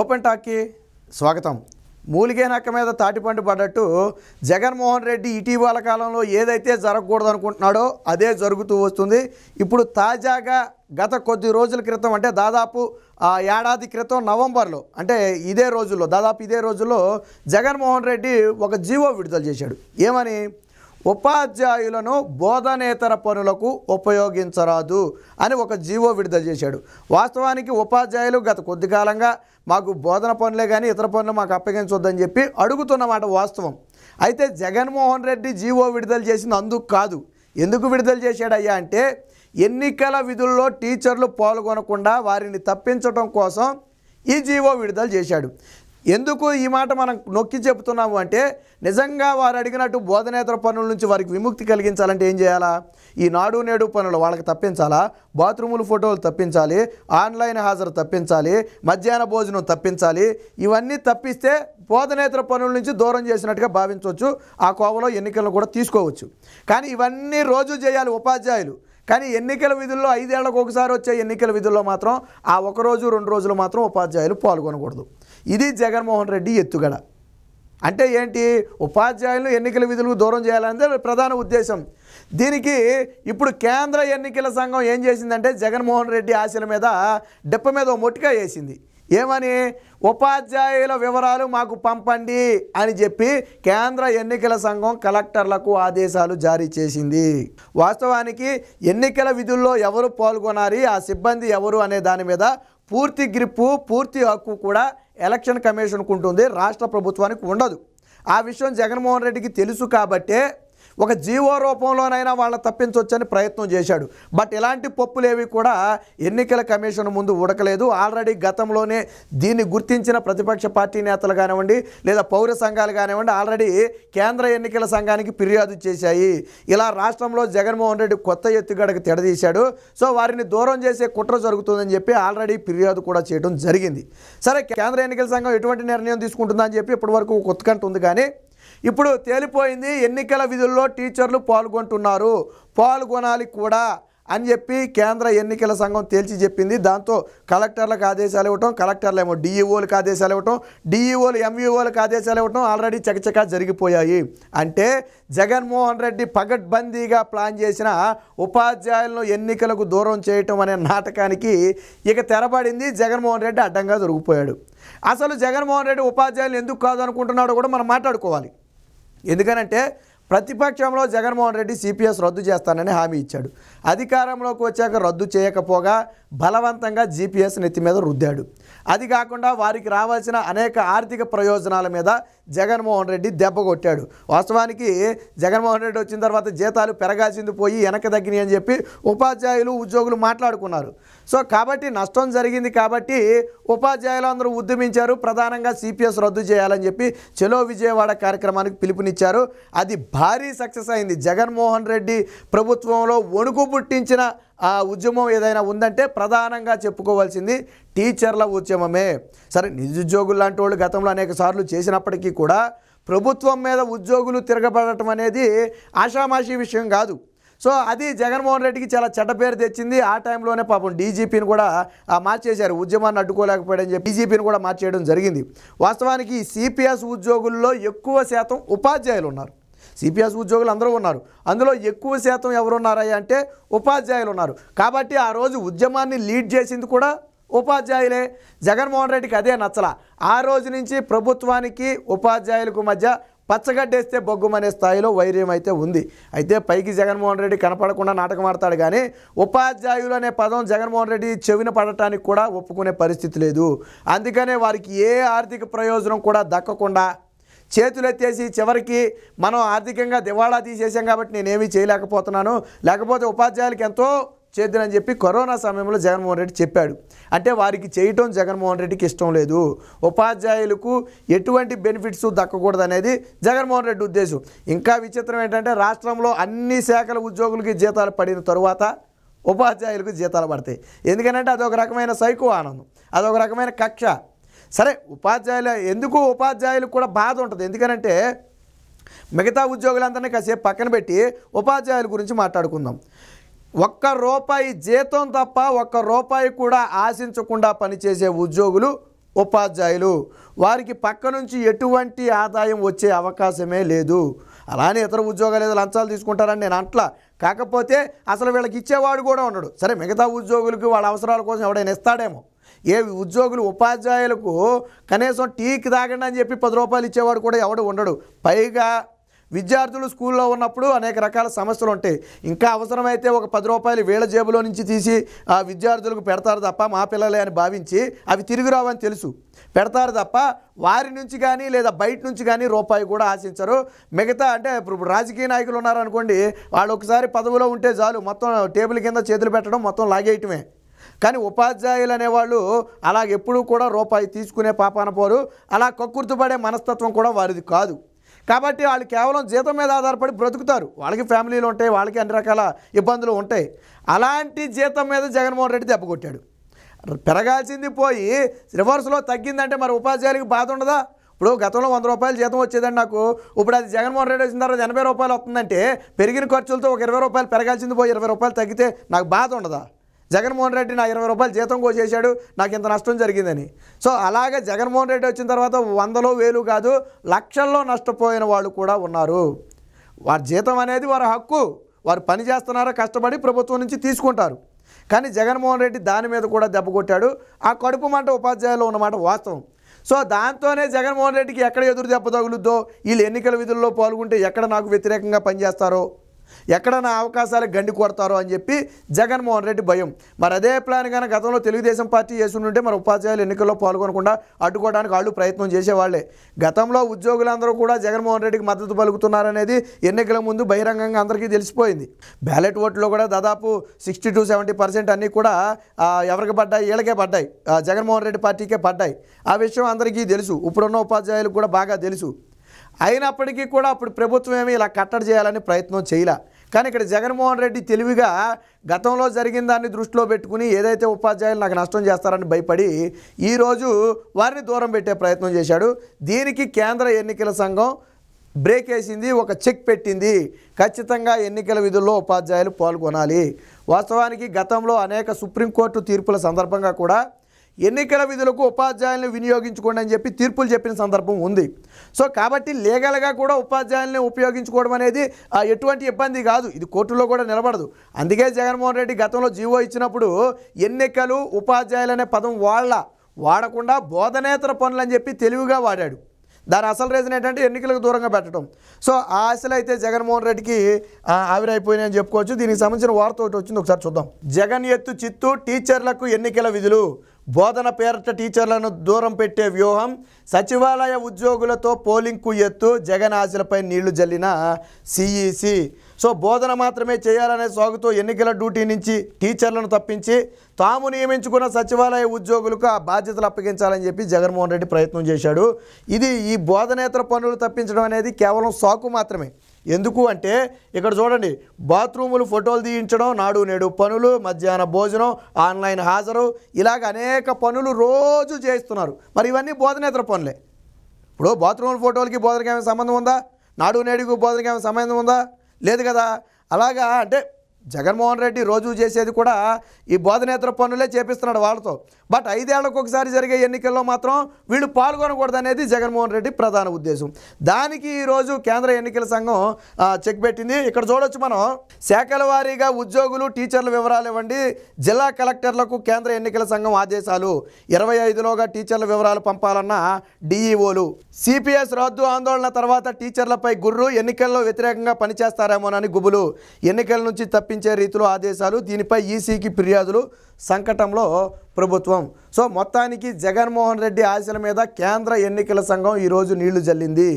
open టాక్కి స్వాగతం మూలిగే నక్క మీద తాటిపండు పడ్డట్టు జగన్మోహన్ రెడ్డి ఇటీవల కాలంలో ఏదైతే జరగకూడదు అనుకుంటున్నాడో అదే జరుగుతూ వస్తుంది ఇప్పుడు తాజాగా గత కొద్ది రోజుల క్రితం అంటే దాదాపు ఆ ఏడాది క్రితం నవంబర్లో అంటే ఇదే రోజుల్లో దాదాపు ఇదే రోజుల్లో జగన్మోహన్ రెడ్డి ఒక జీవో విడుదల చేశాడు ఏమని ఉపాధ్యాయులను బోధనేతర పనులకు ఉపయోగించరాదు అని ఒక జీవో విడుదల చేశాడు వాస్తవానికి ఉపాధ్యాయులు గత కొద్ది కాలంగా మాకు బోధన పనులే కానీ ఇతర పనులు మాకు అప్పగించొద్దని చెప్పి అడుగుతున్నమాట వాస్తవం అయితే జగన్మోహన్ రెడ్డి జీవో విడుదల చేసింది అందుకు కాదు ఎందుకు విడుదల చేశాడయ్యా అంటే ఎన్నికల విధుల్లో టీచర్లు పాల్గొనకుండా వారిని తప్పించడం కోసం ఈ జీవో విడుదల చేశాడు ఎందుకు ఈ మాట మనం నొక్కి చెబుతున్నాము అంటే నిజంగా వారు అడిగినట్టు బోధనేతర పనుల నుంచి వారికి విముక్తి కలిగించాలంటే ఏం చేయాలా ఈ నాడు నేడు పనులు వాళ్ళకి తప్పించాలా బాత్రూములు ఫోటోలు తప్పించాలి ఆన్లైన్ హాజరు తప్పించాలి మధ్యాహ్న భోజనం తప్పించాలి ఇవన్నీ తప్పిస్తే బోధనేతర పనుల నుంచి దూరం చేసినట్టుగా భావించవచ్చు ఆ కోవలో ఎన్నికలను కూడా తీసుకోవచ్చు కానీ ఇవన్నీ రోజు చేయాలి ఉపాధ్యాయులు కానీ ఎన్నికల విధుల్లో ఐదేళ్లకు ఒకసారి వచ్చే ఎన్నికల విధుల్లో మాత్రం ఆ ఒకరోజు రెండు రోజులు మాత్రం ఉపాధ్యాయులు పాల్గొనకూడదు ఇది జగన్మోహన్ రెడ్డి ఎత్తుగడ అంటే ఏంటి ఉపాధ్యాయులను ఎన్నికల విధులకు దూరం చేయాలనేది ప్రధాన ఉద్దేశం దీనికి ఇప్పుడు కేంద్ర ఎన్నికల సంఘం ఏం చేసిందంటే జగన్మోహన్ రెడ్డి ఆశల మీద డెప్ప మీద మొట్టిగా వేసింది ఏమని ఉపాధ్యాయుల వివరాలు మాకు పంపండి అని చెప్పి కేంద్ర ఎన్నికల సంఘం కలెక్టర్లకు ఆదేశాలు జారీ చేసింది వాస్తవానికి ఎన్నికల విధుల్లో ఎవరు పాల్గొనాలి ఆ సిబ్బంది ఎవరు అనే దాని మీద పూర్తి గ్రిప్పు పూర్తి హక్కు కూడా ఎలక్షన్ కమిషన్కు ఉంటుంది రాష్ట్ర ప్రభుత్వానికి ఉండదు ఆ విషయం జగన్మోహన్ రెడ్డికి తెలుసు కాబట్టే ఒక జీవో రూపంలోనైనా వాళ్ళని తప్పించవచ్చని ప్రయత్నం చేశాడు బట్ ఇలాంటి పప్పులేవి కూడా ఎన్నికల కమిషన్ ముందు ఉడకలేదు ఆల్రెడీ గతంలోనే దీన్ని గుర్తించిన ప్రతిపక్ష పార్టీ నేతలు కానివ్వండి లేదా పౌర సంఘాలు కానివ్వండి ఆల్రెడీ కేంద్ర ఎన్నికల సంఘానికి ఫిర్యాదు చేశాయి ఇలా రాష్ట్రంలో జగన్మోహన్ రెడ్డి కొత్త ఎత్తుగడకు తెడదీశాడు సో వారిని దూరం చేసే కుట్ర జరుగుతుందని చెప్పి ఆల్రెడీ ఫిర్యాదు కూడా చేయడం జరిగింది సరే కేంద్ర ఎన్నికల సంఘం ఎటువంటి నిర్ణయం తీసుకుంటుందని చెప్పి ఇప్పటివరకు ఉత్కంఠ ఉంది కానీ ఇప్పుడు తేలిపోయింది ఎన్నికల విధుల్లో టీచర్లు పాల్గొంటున్నారు పాల్గొనాలి కూడా అని చెప్పి కేంద్ర ఎన్నికల సంఘం తేల్చి చెప్పింది దాంతో కలెక్టర్లకు ఆదేశాలు ఇవ్వటం కలెక్టర్లు ఏమో డిఈఓలకు ఆదేశాలు ఇవ్వటం డిఈఓలు ఎంఈఓలకు ఆదేశాలు ఇవ్వటం ఆల్రెడీ చకచకా జరిగిపోయాయి అంటే జగన్మోహన్ రెడ్డి పగడ్బందీగా ప్లాన్ చేసిన ఉపాధ్యాయులను ఎన్నికలకు దూరం చేయటం అనే నాటకానికి ఇక తెరబడింది జగన్మోహన్ రెడ్డి అడ్డంగా దొరికిపోయాడు అసలు జగన్మోహన్ రెడ్డి ఉపాధ్యాయులు ఎందుకు కాదు అనుకుంటున్నాడో కూడా మనం మాట్లాడుకోవాలి ఎందుకనంటే ప్రతిపక్షంలో జగన్మోహన్ రెడ్డి సిపిఎస్ రద్దు చేస్తానని హామీ ఇచ్చాడు అధికారంలోకి వచ్చాక రద్దు చేయకపోగా బలవంతంగా జీపీఎస్ నెత్తి మీద రుద్దాడు అది కాకుండా వారికి రావాల్సిన అనేక ఆర్థిక ప్రయోజనాల మీద జగన్మోహన్ రెడ్డి దెబ్బ కొట్టాడు వాస్తవానికి జగన్మోహన్ రెడ్డి వచ్చిన తర్వాత జీతాలు పెరగాల్సింది పోయి వెనక తగ్గినాయి అని చెప్పి ఉపాధ్యాయులు ఉద్యోగులు మాట్లాడుకున్నారు సో కాబట్టి నష్టం జరిగింది కాబట్టి ఉపాధ్యాయులు అందరూ ఉద్యమించారు ప్రధానంగా సిపిఎస్ రద్దు చేయాలని చెప్పి చెలో విజయవాడ కార్యక్రమానికి పిలుపునిచ్చారు అది భారీ సక్సెస్ అయింది జగన్మోహన్ రెడ్డి ప్రభుత్వంలో వణుకు పుట్టించిన ఆ ఉద్యమం ఏదైనా ఉందంటే ప్రధానంగా చెప్పుకోవాల్సింది టీచర్ల ఉద్యమమే సరే నిరుద్యోగులు లాంటి వాళ్ళు గతంలో అనేక సార్లు చేసినప్పటికీ కూడా ప్రభుత్వం మీద ఉద్యోగులు తిరగబడటం అనేది ఆషామాషీ విషయం కాదు సో అది జగన్మోహన్ రెడ్డికి చాలా చెడ్డ పేరు తెచ్చింది ఆ టైంలోనే పాపం డీజీపీని కూడా మార్చేశారు ఉద్యమాన్ని అడ్డుకోలేకపోయాడని చెప్పి డీజీపీని కూడా మార్చేయడం జరిగింది వాస్తవానికి సిపిఎస్ ఉద్యోగుల్లో ఎక్కువ శాతం ఉపాధ్యాయులు ఉన్నారు సిపిఎస్ ఉద్యోగులు అందరూ ఉన్నారు అందులో ఎక్కువ శాతం ఉన్నారా అంటే ఉపాధ్యాయులు ఉన్నారు కాబట్టి ఆ రోజు ఉద్యమాన్ని లీడ్ చేసింది కూడా ఉపాధ్యాయులే జగన్మోహన్ రెడ్డికి అదే నచ్చల ఆ రోజు నుంచి ప్రభుత్వానికి ఉపాధ్యాయులకు మధ్య పచ్చగడ్డేస్తే బొగ్గుమనే స్థాయిలో వైర్యం అయితే ఉంది అయితే పైకి జగన్మోహన్ రెడ్డి కనపడకుండా నాటకం ఆడతాడు కానీ ఉపాధ్యాయులు అనే పదం జగన్మోహన్ రెడ్డి చెవిన పడటానికి కూడా ఒప్పుకునే పరిస్థితి లేదు అందుకనే వారికి ఏ ఆర్థిక ప్రయోజనం కూడా దక్కకుండా చేతులెత్తేసి చివరికి మనం ఆర్థికంగా దివాళా తీసేసాం కాబట్టి నేనేమీ చేయలేకపోతున్నాను లేకపోతే ఉపాధ్యాయులకు ఎంతో చేద్దానని చెప్పి కరోనా సమయంలో జగన్మోహన్ రెడ్డి చెప్పాడు అంటే వారికి చేయటం జగన్మోహన్ రెడ్డికి ఇష్టం లేదు ఉపాధ్యాయులకు ఎటువంటి బెనిఫిట్స్ దక్కకూడదు అనేది జగన్మోహన్ రెడ్డి ఉద్దేశం ఇంకా విచిత్రం ఏంటంటే రాష్ట్రంలో అన్ని శాఖల ఉద్యోగులకి జీతాలు పడిన తరువాత ఉపాధ్యాయులకు జీతాలు పడతాయి ఎందుకంటే అదొక రకమైన సైకో ఆనందం అదొక రకమైన కక్ష సరే ఉపాధ్యాయుల ఎందుకు ఉపాధ్యాయులకు కూడా బాధ ఉంటుంది ఎందుకనంటే మిగతా ఉద్యోగులందరినీ కాసేపు పక్కన పెట్టి ఉపాధ్యాయుల గురించి మాట్లాడుకుందాం ఒక్క రూపాయి జీతం తప్ప ఒక్క రూపాయి కూడా ఆశించకుండా పనిచేసే ఉద్యోగులు ఉపాధ్యాయులు వారికి పక్క నుంచి ఎటువంటి ఆదాయం వచ్చే అవకాశమే లేదు అలానే ఇతర ఉద్యోగాలు ఏదో లంచాలు తీసుకుంటారని నేను అంట్లా కాకపోతే అసలు వీళ్ళకి ఇచ్చేవాడు కూడా ఉండడు సరే మిగతా ఉద్యోగులకు వాళ్ళ అవసరాల కోసం ఎవడైనా ఇస్తాడేమో ఏ ఉద్యోగులు ఉపాధ్యాయులకు కనీసం టీకి తాగండి అని చెప్పి పది రూపాయలు ఇచ్చేవాడు కూడా ఎవడు ఉండడు పైగా విద్యార్థులు స్కూల్లో ఉన్నప్పుడు అనేక రకాల సమస్యలు ఉంటాయి ఇంకా అవసరమైతే ఒక పది రూపాయలు వీళ్ళ జేబులో నుంచి తీసి ఆ విద్యార్థులకు పెడతారు తప్ప మా పిల్లలే అని భావించి అవి తిరిగి రావని తెలుసు పెడతారు తప్ప వారి నుంచి కానీ లేదా బయట నుంచి కానీ రూపాయి కూడా ఆశించరు మిగతా అంటే ఇప్పుడు రాజకీయ నాయకులు ఉన్నారనుకోండి వాళ్ళు ఒకసారి పదవిలో ఉంటే చాలు మొత్తం టేబుల్ కింద చేతులు పెట్టడం మొత్తం లాగేయటమే కానీ ఉపాధ్యాయులు అనేవాళ్ళు అలా ఎప్పుడూ కూడా రూపాయి తీసుకునే పాపాన పోరు అలా కక్కుర్తుపడే మనస్తత్వం కూడా వారిది కాదు కాబట్టి వాళ్ళు కేవలం జీతం మీద ఆధారపడి బ్రతుకుతారు వాళ్ళకి ఫ్యామిలీలు ఉంటాయి వాళ్ళకి అన్ని రకాల ఇబ్బందులు ఉంటాయి అలాంటి జీతం మీద జగన్మోహన్ రెడ్డి దెబ్బకొట్టాడు పెరగాల్సింది పోయి రివర్స్లో తగ్గిందంటే మరి ఉపాధ్యాయులకి బాధ ఉండదా ఇప్పుడు గతంలో వంద రూపాయలు జీతం వచ్చేదండి నాకు ఇప్పుడు అది జగన్మోహన్ రెడ్డి వచ్చిన తర్వాత ఎనభై రూపాయలు వస్తుందంటే పెరిగిన ఖర్చులతో ఒక ఇరవై రూపాయలు పెరగాల్సింది పోయి ఇరవై రూపాయలు తగ్గితే నాకు బాధ ఉండదా జగన్మోహన్ రెడ్డి నా ఇరవై రూపాయలు జీతం కోసేశాడు నాకు ఇంత నష్టం జరిగిందని సో అలాగే జగన్మోహన్ రెడ్డి వచ్చిన తర్వాత వందలో వేలు కాదు లక్షల్లో నష్టపోయిన వాళ్ళు కూడా ఉన్నారు వారి జీతం అనేది వారి హక్కు వారు పని చేస్తున్నారో కష్టపడి ప్రభుత్వం నుంచి తీసుకుంటారు కానీ జగన్మోహన్ రెడ్డి దాని మీద కూడా దెబ్బ కొట్టాడు ఆ కడుపు మంట ఉపాధ్యాయులు ఉన్నమాట వాస్తవం సో దాంతోనే జగన్మోహన్ రెడ్డికి ఎక్కడ ఎదురు దెబ్బ తగులుద్దో వీళ్ళు ఎన్నికల విధుల్లో పాల్గొంటే ఎక్కడ నాకు వ్యతిరేకంగా పనిచేస్తారో ఎక్కడన్నా అవకాశాలు గండి కొడతారో అని చెప్పి జగన్మోహన్ రెడ్డి భయం మరి అదే ప్లాన్ కనుక గతంలో తెలుగుదేశం పార్టీ చేస్తుంటే మరి ఉపాధ్యాయులు ఎన్నికల్లో పాల్గొనకుండా అడ్డుకోవడానికి వాళ్ళు ప్రయత్నం చేసేవాళ్లే గతంలో ఉద్యోగులందరూ కూడా జగన్మోహన్ రెడ్డికి మద్దతు పలుకుతున్నారనేది ఎన్నికల ముందు బహిరంగంగా అందరికీ తెలిసిపోయింది బ్యాలెట్ ఓట్లో కూడా దాదాపు సిక్స్టీ టు సెవెంటీ పర్సెంట్ అన్నీ కూడా ఎవరికి పడ్డాయి వీళ్ళకే పడ్డాయి జగన్మోహన్ రెడ్డి పార్టీకే పడ్డాయి ఆ విషయం అందరికీ తెలుసు ఇప్పుడున్న ఉపాధ్యాయులకు కూడా బాగా తెలుసు అయినప్పటికీ కూడా అప్పుడు ప్రభుత్వం ఏమి ఇలా కట్టడి చేయాలని ప్రయత్నం చేయలే కానీ ఇక్కడ జగన్మోహన్ రెడ్డి తెలివిగా గతంలో జరిగిన దాన్ని దృష్టిలో పెట్టుకుని ఏదైతే ఉపాధ్యాయులు నాకు నష్టం చేస్తారని భయపడి ఈరోజు వారిని దూరం పెట్టే ప్రయత్నం చేశాడు దీనికి కేంద్ర ఎన్నికల సంఘం బ్రేక్ వేసింది ఒక చెక్ పెట్టింది ఖచ్చితంగా ఎన్నికల విధుల్లో ఉపాధ్యాయులు పాల్గొనాలి వాస్తవానికి గతంలో అనేక సుప్రీంకోర్టు తీర్పుల సందర్భంగా కూడా ఎన్నికల విధులకు ఉపాధ్యాయులను వినియోగించుకోండి అని చెప్పి తీర్పులు చెప్పిన సందర్భం ఉంది సో కాబట్టి లీగల్గా కూడా ఉపాధ్యాయుల్ని ఉపయోగించుకోవడం అనేది ఎటువంటి ఇబ్బంది కాదు ఇది కోర్టులో కూడా నిలబడదు అందుకే జగన్మోహన్ రెడ్డి గతంలో జీవో ఇచ్చినప్పుడు ఎన్నికలు ఉపాధ్యాయులు అనే పదం వాళ్ళ వాడకుండా బోధనేతర పనులు అని చెప్పి తెలివిగా వాడాడు దాని అసలు రీజన్ ఏంటంటే ఎన్నికలకు దూరంగా పెట్టడం సో ఆ ఆశలు అయితే జగన్మోహన్ రెడ్డికి ఆవిరైపోయినాయని చెప్పుకోవచ్చు దీనికి సంబంధించిన వార్త ఒకటి వచ్చింది ఒకసారి చూద్దాం జగన్ ఎత్తు చిత్తు టీచర్లకు ఎన్నికల విధులు బోధన పేరట టీచర్లను దూరం పెట్టే వ్యూహం సచివాలయ ఉద్యోగులతో పోలింగ్కు ఎత్తు జగన్ ఆశలపై నీళ్లు జల్లిన సిఈసి సో బోధన మాత్రమే చేయాలనే సాగుతో ఎన్నికల డ్యూటీ నుంచి టీచర్లను తప్పించి తాము నియమించుకున్న సచివాలయ ఉద్యోగులకు ఆ బాధ్యతలు అప్పగించాలని చెప్పి జగన్మోహన్ రెడ్డి ప్రయత్నం చేశాడు ఇది ఈ బోధనేతర పనులు తప్పించడం అనేది కేవలం సాకు మాత్రమే ఎందుకు అంటే ఇక్కడ చూడండి బాత్రూములు ఫోటోలు తీయించడం నాడు నేడు పనులు మధ్యాహ్న భోజనం ఆన్లైన్ హాజరు ఇలాగ అనేక పనులు రోజు చేయిస్తున్నారు మరి ఇవన్నీ బోధనేతర పనులే ఇప్పుడు బాత్రూముల ఫోటోలకి బోధనకి ఏమైనా సంబంధం ఉందా నాడు నేడుకు బోధనకి ఏమైనా సంబంధం ఉందా లేదు కదా అలాగా అంటే జగన్మోహన్ రెడ్డి రోజు చేసేది కూడా ఈ బోధనేతర పనులే చేపిస్తున్నాడు వాళ్ళతో బట్ ఐదేళ్లకు ఒకసారి జరిగే ఎన్నికల్లో మాత్రం వీళ్ళు పాల్గొనకూడదనేది జగన్మోహన్ రెడ్డి ప్రధాన ఉద్దేశం దానికి ఈరోజు కేంద్ర ఎన్నికల సంఘం చెక్ పెట్టింది ఇక్కడ చూడొచ్చు మనం శాఖల వారీగా ఉద్యోగులు టీచర్ల వివరాలు ఇవ్వండి జిల్లా కలెక్టర్లకు కేంద్ర ఎన్నికల సంఘం ఆదేశాలు ఇరవై ఐదులోగా టీచర్ల వివరాలు పంపాలన్న డిఈఓలు సిపిఎస్ రద్దు ఆందోళన తర్వాత టీచర్లపై గుర్రు ఎన్నికల్లో వ్యతిరేకంగా పనిచేస్తారేమోనని గుబులు ఎన్నికల నుంచి తప్పి తప్పించే రీతిలో ఆదేశాలు దీనిపై ఈసీకి ఫిర్యాదులు సంకటంలో ప్రభుత్వం సో మొత్తానికి జగన్మోహన్ రెడ్డి ఆశల మీద కేంద్ర ఎన్నికల సంఘం ఈరోజు నీళ్లు జల్లింది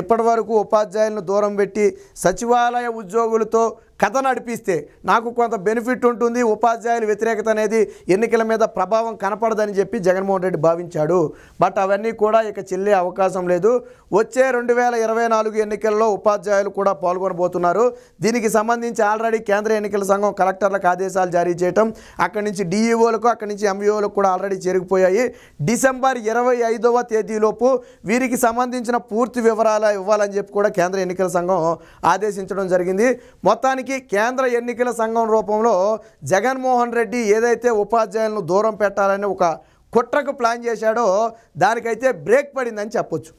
ఇప్పటి వరకు ఉపాధ్యాయులను దూరం పెట్టి సచివాలయ ఉద్యోగులతో కథ నడిపిస్తే నాకు కొంత బెనిఫిట్ ఉంటుంది ఉపాధ్యాయుల వ్యతిరేకత అనేది ఎన్నికల మీద ప్రభావం కనపడదని చెప్పి జగన్మోహన్ రెడ్డి భావించాడు బట్ అవన్నీ కూడా ఇక చెల్లే అవకాశం లేదు వచ్చే రెండు వేల ఇరవై నాలుగు ఎన్నికల్లో ఉపాధ్యాయులు కూడా పాల్గొనబోతున్నారు దీనికి సంబంధించి ఆల్రెడీ కేంద్ర ఎన్నికల సంఘం కలెక్టర్లకు ఆదేశాలు జారీ చేయటం అక్కడి నుంచి డిఈఓలకు అక్కడి నుంచి ఎంఈఓలకు కూడా ఆల్రెడీ చేరుకుపోయాయి డిసెంబర్ ఇరవై ఐదవ తేదీలోపు వీరికి సంబంధించిన పూర్తి వివరాలు ఇవ్వాలని చెప్పి కూడా కేంద్ర ఎన్నికల సంఘం ఆదేశించడం జరిగింది మొత్తానికి కేంద్ర ఎన్నికల సంఘం రూపంలో జగన్మోహన్ రెడ్డి ఏదైతే ఉపాధ్యాయులను దూరం పెట్టాలని ఒక కుట్రకు ప్లాన్ చేశాడో దానికైతే బ్రేక్ పడిందని చెప్పొచ్చు